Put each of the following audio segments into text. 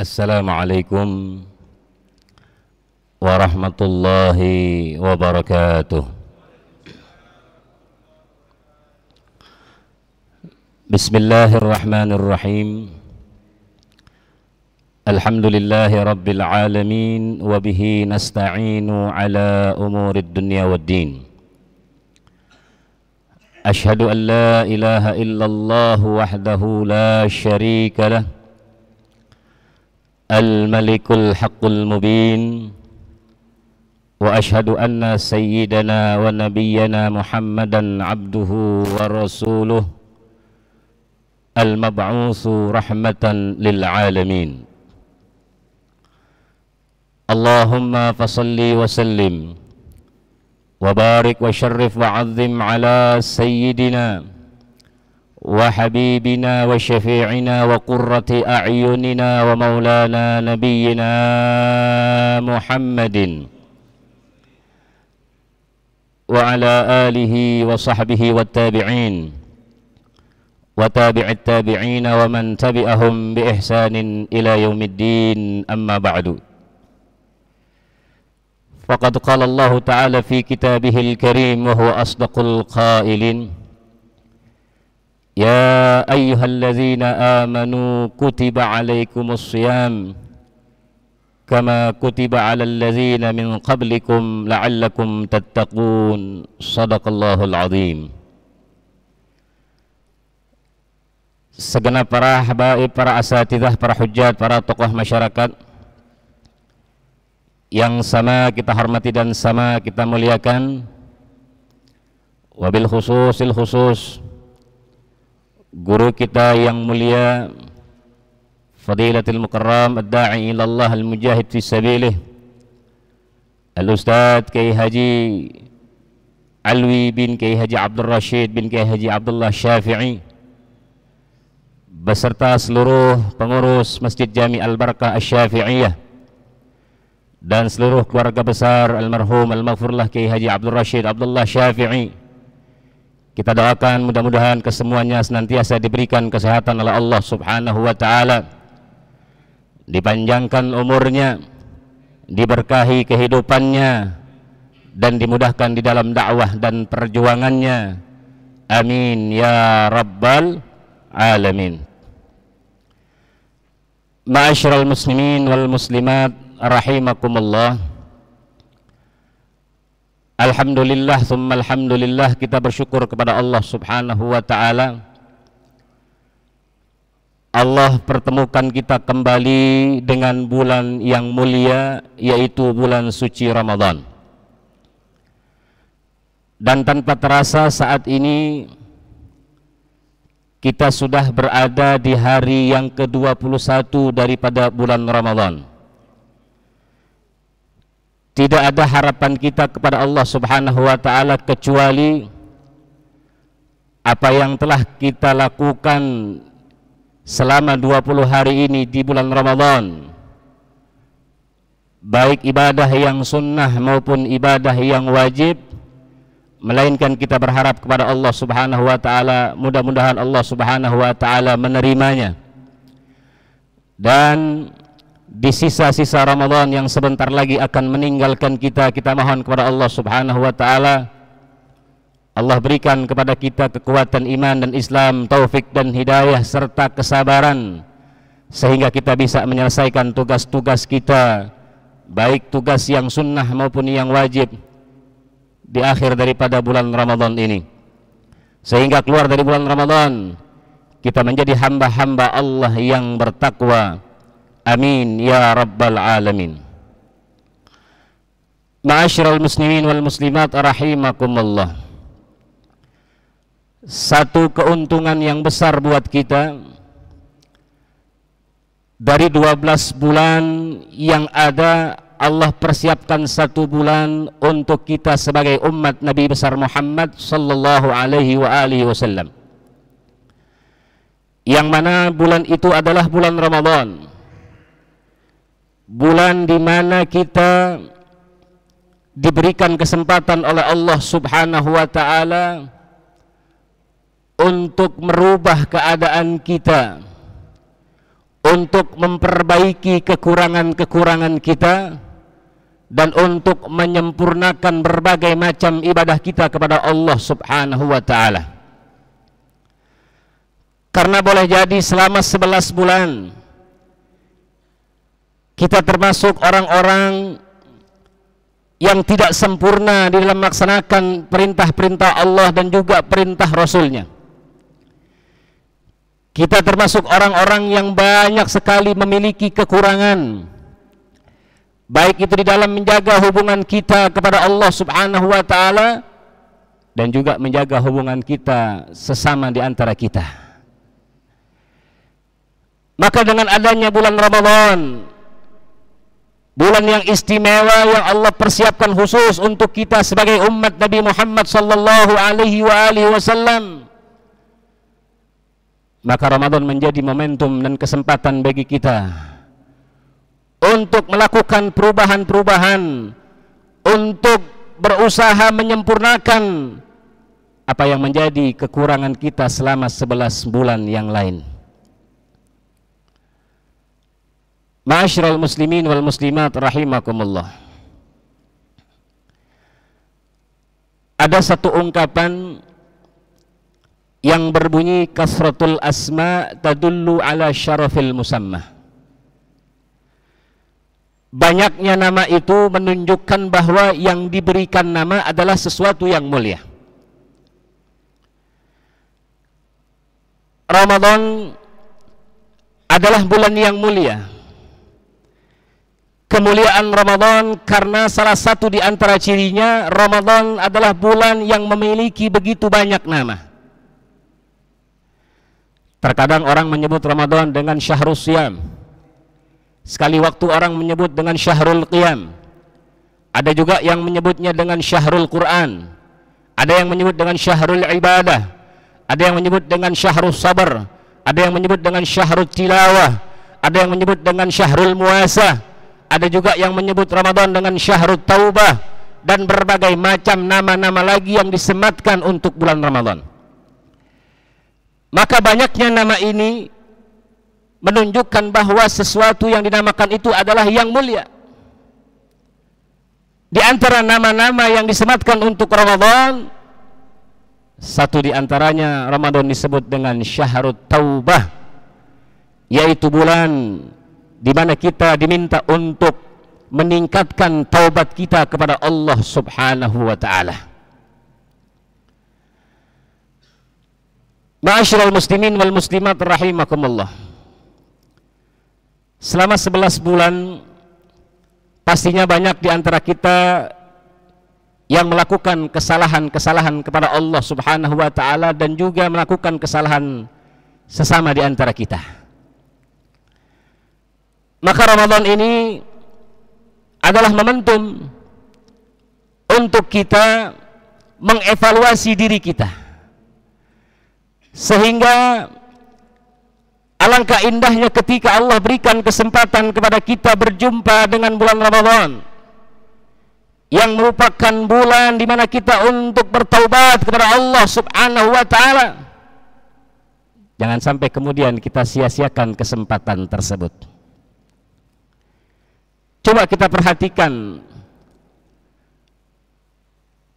السلام عليكم ورحمة الله وبركاته بسم الله الرحمن الرحيم الحمد لله رب العالمين وبه نستعين على أمور الدنيا والدين أشهد أن لا إله إلا الله وحده لا شريك له الملك الحق المبين واشهد ان سيدنا ونبينا محمدا عبده ورسوله المبعوث رحمه للعالمين اللهم فصل وسلم وبارك وشرف وعظم على سيدنا وحبيبنا وشفيعنا وقرة أعيننا ومولانا نبينا محمد وعلى آله وصحبه والتابعين وتابع التابعين ومن تبعهم بإحسان إلى يوم الدين أما بعد فقد قال الله تعالى في كتابه الكريم وهو أصدق القائلين يا أيها الذين آمنوا كتب عليكم الصيام كما كتب على الذين من قبلكم لعلكم تتقون صدق الله العظيم segenap para habaib, para asatidah, para hujat, para tokoh masyarakat yang sama kita hormati dan sama kita muliakan wabil khusus, khususil khusus guru kita yang mulia Fadilatul Mukarram Ad-Da'i ilallah Al-Mujahid fi sabilih Al-Ustaz K. Haji Alwi bin K. Haji Abdul Rashid bin K. Haji Abdullah Syafi'i beserta seluruh pengurus Masjid Jami Al-Barakah Al-Syafi'iyah dan seluruh keluarga besar almarhum almarhumlah K. Haji Abdul Rashid Abdullah Syafi'i Kita doakan mudah-mudahan kesemuanya senantiasa diberikan kesehatan oleh Allah Subhanahu wa taala. Dipanjangkan umurnya, diberkahi kehidupannya dan dimudahkan di dalam dakwah dan perjuangannya. Amin ya rabbal alamin. Ma'asyiral muslimin wal muslimat rahimakumullah. Alhamdulillah summa alhamdulillah kita bersyukur kepada Allah Subhanahu wa taala. Allah pertemukan kita kembali dengan bulan yang mulia yaitu bulan suci Ramadan. Dan tanpa terasa saat ini kita sudah berada di hari yang ke-21 daripada bulan Ramadan. Tidak ada harapan kita kepada Allah Subhanahu wa taala kecuali apa yang telah kita lakukan selama 20 hari ini di bulan Ramadan. Baik ibadah yang sunnah maupun ibadah yang wajib melainkan kita berharap kepada Allah Subhanahu wa taala mudah-mudahan Allah Subhanahu wa taala menerimanya dan di sisa-sisa Ramadan yang sebentar lagi akan meninggalkan kita kita mohon kepada Allah subhanahu wa ta'ala Allah berikan kepada kita kekuatan iman dan Islam taufik dan hidayah serta kesabaran sehingga kita bisa menyelesaikan tugas-tugas kita baik tugas yang sunnah maupun yang wajib di akhir daripada bulan Ramadan ini sehingga keluar dari bulan Ramadan kita menjadi hamba-hamba Allah yang bertakwa Amin ya rabbal alamin. Ma'asyiral muslimin wal muslimat rahimakumullah. Satu keuntungan yang besar buat kita dari 12 bulan yang ada Allah persiapkan satu bulan untuk kita sebagai umat Nabi besar Muhammad sallallahu alaihi wa alihi wasallam. Yang mana bulan itu adalah bulan Ramadan bulan di mana kita diberikan kesempatan oleh Allah Subhanahu wa taala untuk merubah keadaan kita untuk memperbaiki kekurangan-kekurangan kita dan untuk menyempurnakan berbagai macam ibadah kita kepada Allah Subhanahu wa taala. Karena boleh jadi selama 11 bulan kita termasuk orang-orang yang tidak sempurna di dalam melaksanakan perintah-perintah Allah dan juga perintah Rasulnya kita termasuk orang-orang yang banyak sekali memiliki kekurangan baik itu di dalam menjaga hubungan kita kepada Allah subhanahu wa ta'ala dan juga menjaga hubungan kita sesama di antara kita maka dengan adanya bulan Ramadan bulan yang istimewa yang Allah persiapkan khusus untuk kita sebagai umat Nabi Muhammad sallallahu alaihi wa alihi wasallam maka Ramadan menjadi momentum dan kesempatan bagi kita untuk melakukan perubahan-perubahan untuk berusaha menyempurnakan apa yang menjadi kekurangan kita selama 11 bulan yang lain. Ma'asyiral muslimin wal muslimat rahimakumullah. Ada satu ungkapan yang berbunyi kasratul asma tadullu ala syarafil musamma. Banyaknya nama itu menunjukkan bahwa yang diberikan nama adalah sesuatu yang mulia. Ramadan adalah bulan yang mulia kemuliaan Ramadan karena salah satu di antara cirinya Ramadan adalah bulan yang memiliki begitu banyak nama. Terkadang orang menyebut Ramadan dengan syahrul siam. Sekali waktu orang menyebut dengan syahrul qiyam. Ada juga yang menyebutnya dengan syahrul Quran. Ada yang menyebut dengan syahrul ibadah. Ada yang menyebut dengan syahrul sabar. Ada yang menyebut dengan syahrul tilawah. Ada yang menyebut dengan syahrul muasah ada juga yang menyebut Ramadan dengan syahrut taubah dan berbagai macam nama-nama lagi yang disematkan untuk bulan Ramadan maka banyaknya nama ini menunjukkan bahwa sesuatu yang dinamakan itu adalah yang mulia di antara nama-nama yang disematkan untuk Ramadan satu di antaranya Ramadan disebut dengan syahrut taubah yaitu bulan di mana kita diminta untuk meningkatkan taubat kita kepada Allah Subhanahu wa taala. Ma'asyiral muslimin wal muslimat rahimakumullah. Selama 11 bulan pastinya banyak di antara kita yang melakukan kesalahan-kesalahan kepada Allah Subhanahu wa taala dan juga melakukan kesalahan sesama di antara kita. Maka Ramadan ini adalah momentum untuk kita mengevaluasi diri kita. Sehingga alangkah indahnya ketika Allah berikan kesempatan kepada kita berjumpa dengan bulan Ramadan yang merupakan bulan di mana kita untuk bertaubat kepada Allah Subhanahu wa taala. Jangan sampai kemudian kita sia-siakan kesempatan tersebut. Coba kita perhatikan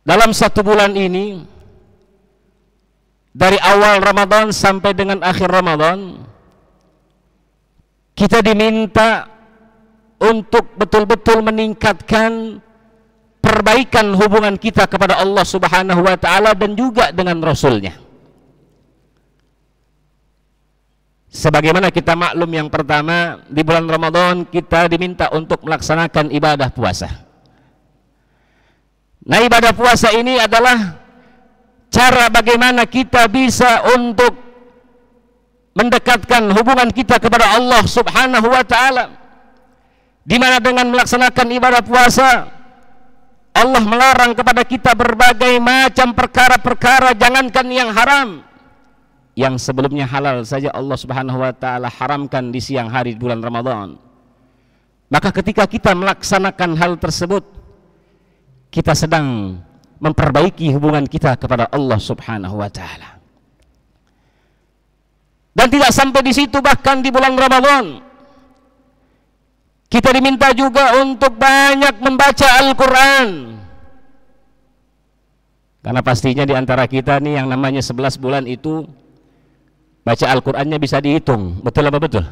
dalam satu bulan ini dari awal Ramadan sampai dengan akhir Ramadan kita diminta untuk betul-betul meningkatkan perbaikan hubungan kita kepada Allah Subhanahu wa taala dan juga dengan rasulnya. Sebagaimana kita maklum yang pertama, di bulan Ramadan kita diminta untuk melaksanakan ibadah puasa. Nah ibadah puasa ini adalah cara bagaimana kita bisa untuk mendekatkan hubungan kita kepada Allah subhanahu wa ta'ala di mana dengan melaksanakan ibadah puasa Allah melarang kepada kita berbagai macam perkara-perkara jangankan yang haram yang sebelumnya halal saja Allah Subhanahu wa taala haramkan di siang hari di bulan Ramadan. Maka ketika kita melaksanakan hal tersebut kita sedang memperbaiki hubungan kita kepada Allah Subhanahu wa taala. Dan tidak sampai di situ bahkan di bulan Ramadan kita diminta juga untuk banyak membaca Al-Qur'an. Karena pastinya di antara kita nih yang namanya 11 bulan itu baca Al-Qur'annya bisa dihitung betul apa betul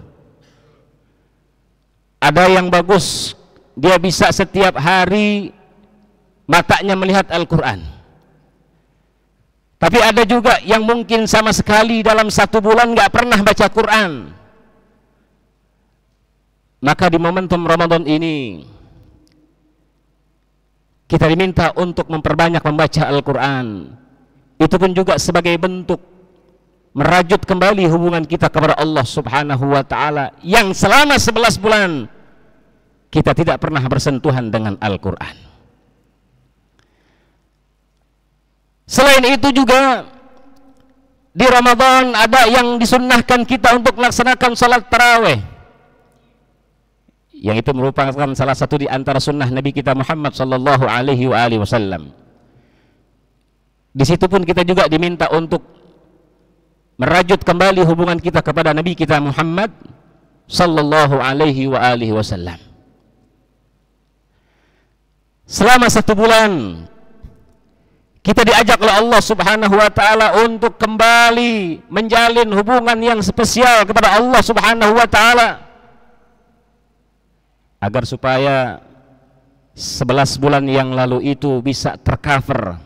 ada yang bagus dia bisa setiap hari matanya melihat Al-Qur'an tapi ada juga yang mungkin sama sekali dalam satu bulan nggak pernah baca Quran maka di momentum Ramadan ini kita diminta untuk memperbanyak membaca Al-Quran itu pun juga sebagai bentuk merajut kembali hubungan kita kepada Allah Subhanahu wa taala yang selama 11 bulan kita tidak pernah bersentuhan dengan Al-Qur'an. Selain itu juga di Ramadan ada yang disunnahkan kita untuk melaksanakan salat tarawih. Yang itu merupakan salah satu di antara sunnah Nabi kita Muhammad sallallahu alaihi wasallam. Di situ pun kita juga diminta untuk merajut kembali hubungan kita kepada Nabi kita Muhammad sallallahu alaihi wa alihi wasallam. Selama satu bulan kita diajak oleh Allah Subhanahu wa taala untuk kembali menjalin hubungan yang spesial kepada Allah Subhanahu wa taala agar supaya 11 bulan yang lalu itu bisa tercover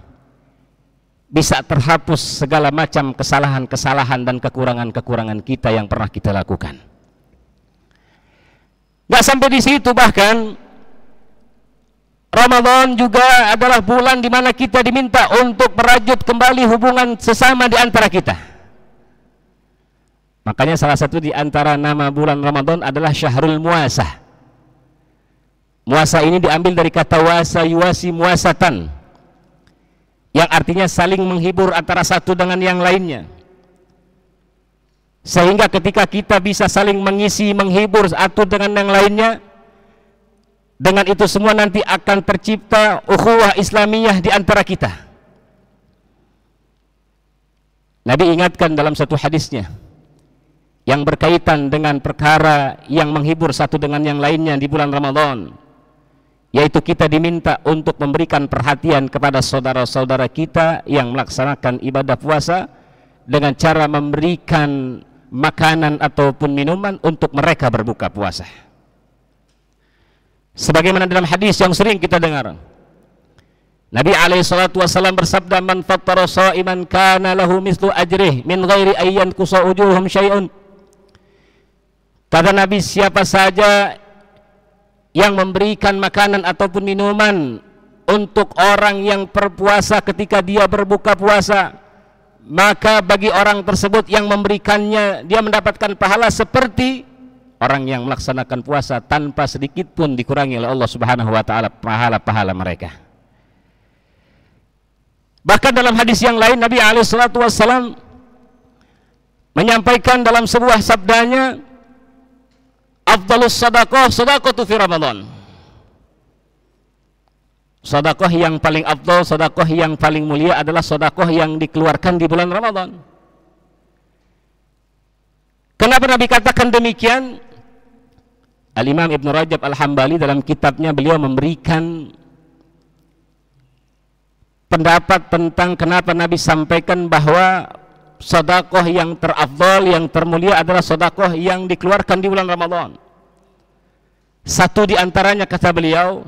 bisa terhapus segala macam kesalahan-kesalahan dan kekurangan-kekurangan kita yang pernah kita lakukan. Gak sampai di situ bahkan Ramadan juga adalah bulan di mana kita diminta untuk merajut kembali hubungan sesama di antara kita. Makanya salah satu di antara nama bulan Ramadan adalah Syahrul Muasa. Muasa ini diambil dari kata wasa yuasi muasatan yang artinya saling menghibur antara satu dengan yang lainnya sehingga ketika kita bisa saling mengisi, menghibur satu dengan yang lainnya dengan itu semua nanti akan tercipta ukhuwah islamiyah di antara kita Nabi ingatkan dalam satu hadisnya yang berkaitan dengan perkara yang menghibur satu dengan yang lainnya di bulan Ramadan yaitu kita diminta untuk memberikan perhatian kepada saudara-saudara kita yang melaksanakan ibadah puasa dengan cara memberikan makanan ataupun minuman untuk mereka berbuka puasa. Sebagaimana dalam hadis yang sering kita dengar, Nabi alaihi salatu wasallam bersabda man fattara shaiman kana lahu mislu ajrih min ghairi ayyan kusa ujuhum syai'un. Kata Nabi siapa saja yang memberikan makanan ataupun minuman untuk orang yang berpuasa ketika dia berbuka puasa maka bagi orang tersebut yang memberikannya dia mendapatkan pahala seperti orang yang melaksanakan puasa tanpa sedikit pun dikurangi oleh Allah Subhanahu wa taala pahala-pahala mereka. Bahkan dalam hadis yang lain Nabi alaihi salatu wasallam menyampaikan dalam sebuah sabdanya afdalus sadaqah sadaqatu fi Ramadan. Sedekah yang paling afdal, sedekah yang paling mulia adalah sedekah yang dikeluarkan di bulan Ramadan. Kenapa Nabi katakan demikian? Al-Imam Ibn Rajab Al-Hambali dalam kitabnya beliau memberikan pendapat tentang kenapa Nabi sampaikan bahwa sodakoh yang terafdol, yang termulia adalah sodakoh yang dikeluarkan di bulan Ramadan. Satu di antaranya kata beliau,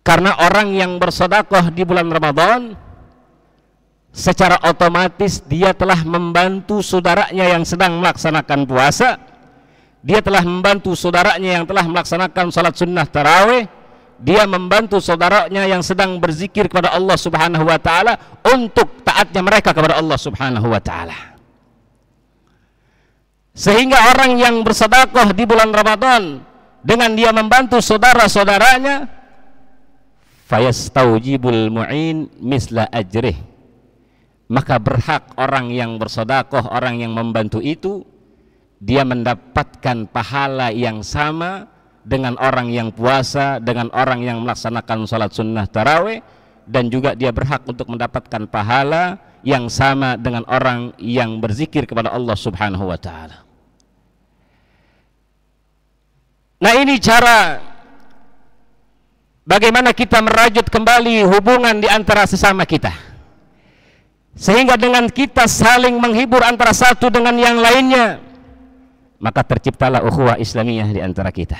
karena orang yang bersodakoh di bulan Ramadan, secara otomatis dia telah membantu saudaranya yang sedang melaksanakan puasa, dia telah membantu saudaranya yang telah melaksanakan salat sunnah taraweh, dia membantu saudaranya yang sedang berzikir kepada Allah Subhanahu wa taala untuk taatnya mereka kepada Allah Subhanahu wa taala. Sehingga orang yang bersedekah di bulan Ramadan dengan dia membantu saudara-saudaranya fayastaujibul mu'in misla ajrih. Maka berhak orang yang bersedekah, orang yang membantu itu dia mendapatkan pahala yang sama dengan orang yang puasa, dengan orang yang melaksanakan sholat sunnah taraweh, dan juga dia berhak untuk mendapatkan pahala yang sama dengan orang yang berzikir kepada Allah Subhanahu wa taala. Nah, ini cara bagaimana kita merajut kembali hubungan di antara sesama kita. Sehingga dengan kita saling menghibur antara satu dengan yang lainnya, maka terciptalah ukhuwah Islamiyah di antara kita.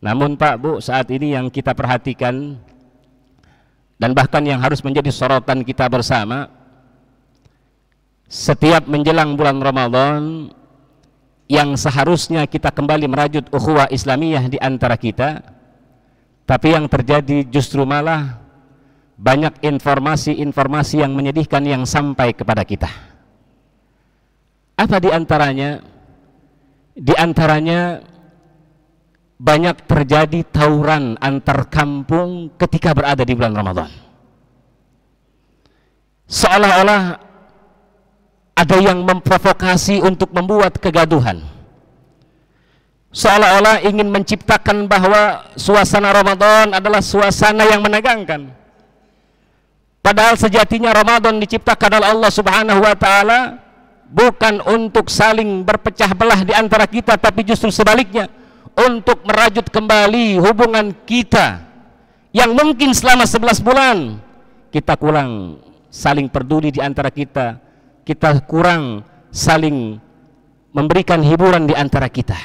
Namun Pak Bu saat ini yang kita perhatikan dan bahkan yang harus menjadi sorotan kita bersama setiap menjelang bulan Ramadan yang seharusnya kita kembali merajut ukhuwah Islamiyah di antara kita tapi yang terjadi justru malah banyak informasi-informasi yang menyedihkan yang sampai kepada kita apa di antaranya di antaranya banyak terjadi tawuran antar kampung ketika berada di bulan Ramadan. Seolah-olah ada yang memprovokasi untuk membuat kegaduhan. Seolah-olah ingin menciptakan bahwa suasana Ramadan adalah suasana yang menegangkan. Padahal sejatinya Ramadan diciptakan oleh Allah Subhanahu wa taala bukan untuk saling berpecah belah di antara kita tapi justru sebaliknya untuk merajut kembali hubungan kita yang mungkin selama 11 bulan kita kurang saling peduli di antara kita, kita kurang saling memberikan hiburan di antara kita.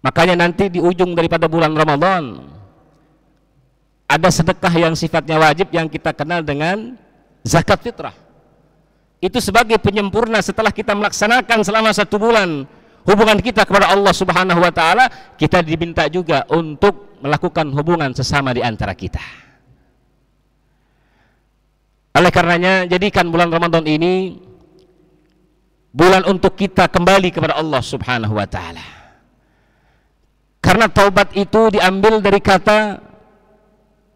Makanya nanti di ujung daripada bulan Ramadan ada sedekah yang sifatnya wajib yang kita kenal dengan zakat fitrah. Itu sebagai penyempurna setelah kita melaksanakan selama satu bulan hubungan kita kepada Allah Subhanahu wa taala, kita diminta juga untuk melakukan hubungan sesama di antara kita. Oleh karenanya, jadikan bulan Ramadan ini bulan untuk kita kembali kepada Allah Subhanahu wa taala. Karena taubat itu diambil dari kata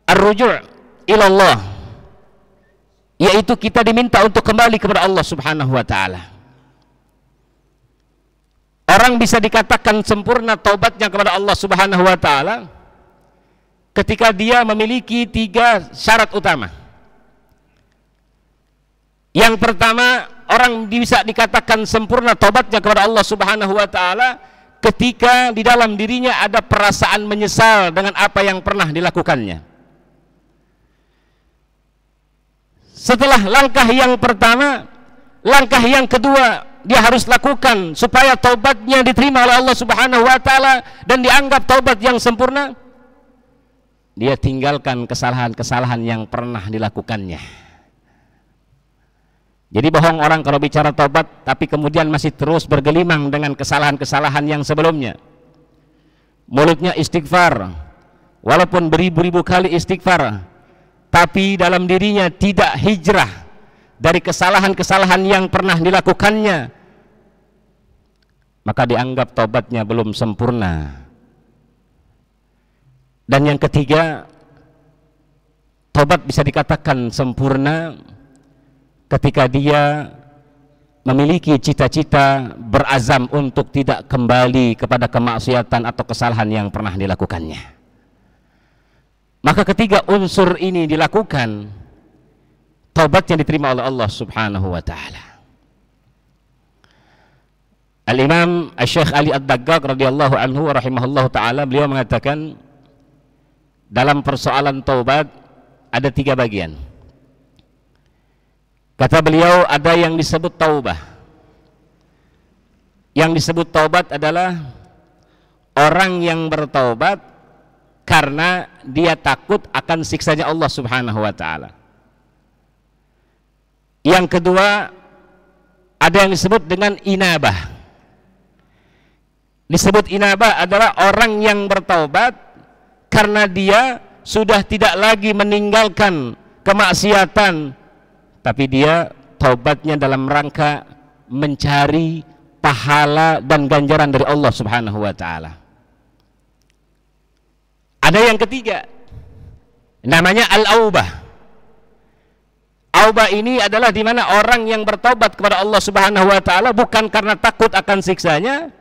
ar-ruju' ilallah yaitu kita diminta untuk kembali kepada Allah Subhanahu wa taala. Orang bisa dikatakan sempurna taubatnya kepada Allah Subhanahu wa taala ketika dia memiliki tiga syarat utama. Yang pertama, orang bisa dikatakan sempurna taubatnya kepada Allah Subhanahu wa taala ketika di dalam dirinya ada perasaan menyesal dengan apa yang pernah dilakukannya. Setelah langkah yang pertama, langkah yang kedua dia harus lakukan supaya taubatnya diterima oleh Allah Subhanahu wa taala dan dianggap taubat yang sempurna? Dia tinggalkan kesalahan-kesalahan yang pernah dilakukannya. Jadi bohong orang kalau bicara taubat tapi kemudian masih terus bergelimang dengan kesalahan-kesalahan yang sebelumnya. Mulutnya istighfar walaupun beribu-ribu kali istighfar tapi dalam dirinya tidak hijrah dari kesalahan-kesalahan yang pernah dilakukannya maka dianggap tobatnya belum sempurna dan yang ketiga tobat bisa dikatakan sempurna ketika dia memiliki cita-cita berazam untuk tidak kembali kepada kemaksiatan atau kesalahan yang pernah dilakukannya. Maka ketiga unsur ini dilakukan, taubat yang diterima oleh Allah Subhanahu wa taala. Al-Imam Syekh Ali Ad-Daggag radhiyallahu anhu wa rahimahullahu taala beliau mengatakan dalam persoalan taubat ada tiga bagian. Kata beliau ada yang disebut taubah. Yang disebut taubat adalah orang yang bertaubat karena dia takut akan siksanya Allah Subhanahu wa taala. Yang kedua, ada yang disebut dengan inabah. Disebut inabah adalah orang yang bertaubat karena dia sudah tidak lagi meninggalkan kemaksiatan, tapi dia taubatnya dalam rangka mencari pahala dan ganjaran dari Allah Subhanahu wa taala. Ada yang ketiga, namanya al-aubah Taubat ini adalah di mana orang yang bertaubat kepada Allah Subhanahu wa taala bukan karena takut akan siksanya,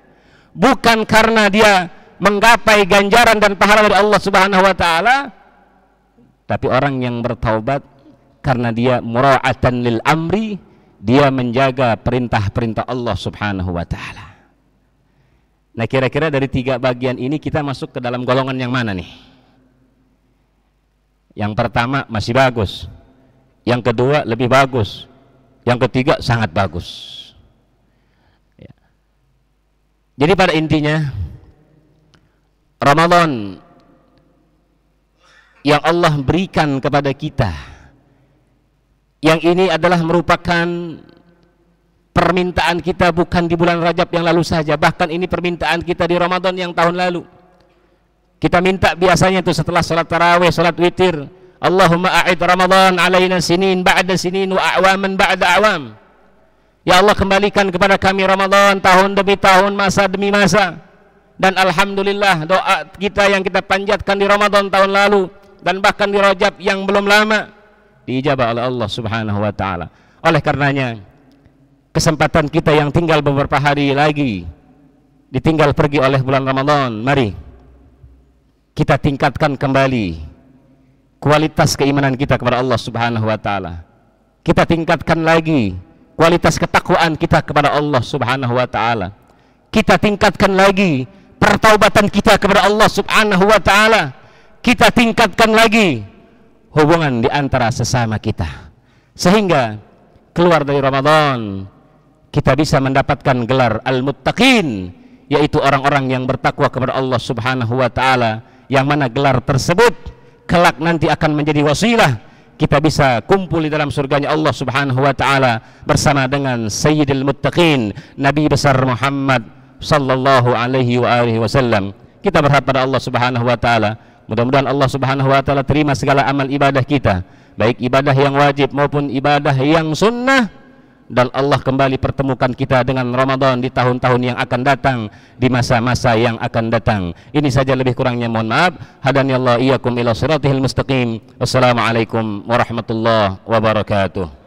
bukan karena dia menggapai ganjaran dan pahala dari Allah Subhanahu wa taala, tapi orang yang bertaubat karena dia mura'atan lil amri, dia menjaga perintah-perintah Allah Subhanahu wa taala. Nah, kira-kira dari tiga bagian ini kita masuk ke dalam golongan yang mana nih? Yang pertama masih bagus, yang kedua lebih bagus yang ketiga sangat bagus ya. jadi pada intinya Ramadan yang Allah berikan kepada kita yang ini adalah merupakan permintaan kita bukan di bulan Rajab yang lalu saja bahkan ini permintaan kita di Ramadan yang tahun lalu kita minta biasanya itu setelah sholat taraweh, sholat witir Allahumma a'id Ramadan alaina sinin ba'da sinin wa a'waman ba'da a'wam Ya Allah kembalikan kepada kami Ramadan tahun demi tahun masa demi masa dan Alhamdulillah doa kita yang kita panjatkan di Ramadan tahun lalu dan bahkan di Rajab yang belum lama diijabah oleh Allah subhanahu wa ta'ala oleh karenanya kesempatan kita yang tinggal beberapa hari lagi ditinggal pergi oleh bulan Ramadan mari kita tingkatkan kembali kualitas keimanan kita kepada Allah Subhanahu wa taala. Kita tingkatkan lagi kualitas ketakwaan kita kepada Allah Subhanahu wa taala. Kita tingkatkan lagi pertaubatan kita kepada Allah Subhanahu wa taala. Kita tingkatkan lagi hubungan di antara sesama kita. Sehingga keluar dari Ramadan kita bisa mendapatkan gelar al-muttaqin yaitu orang-orang yang bertakwa kepada Allah Subhanahu wa taala yang mana gelar tersebut kelak nanti akan menjadi wasilah kita bisa kumpul di dalam surganya Allah Subhanahu wa taala bersama dengan Sayyidil Muttaqin Nabi besar Muhammad sallallahu alaihi wa alihi wasallam. Kita berharap pada Allah Subhanahu wa taala, mudah-mudahan Allah Subhanahu wa taala terima segala amal ibadah kita, baik ibadah yang wajib maupun ibadah yang sunnah dan Allah kembali pertemukan kita dengan Ramadan di tahun-tahun yang akan datang di masa-masa yang akan datang. Ini saja lebih kurangnya mohon maaf. Hadani Allah iyyakum ila siratil mustaqim. Wassalamualaikum warahmatullahi wabarakatuh.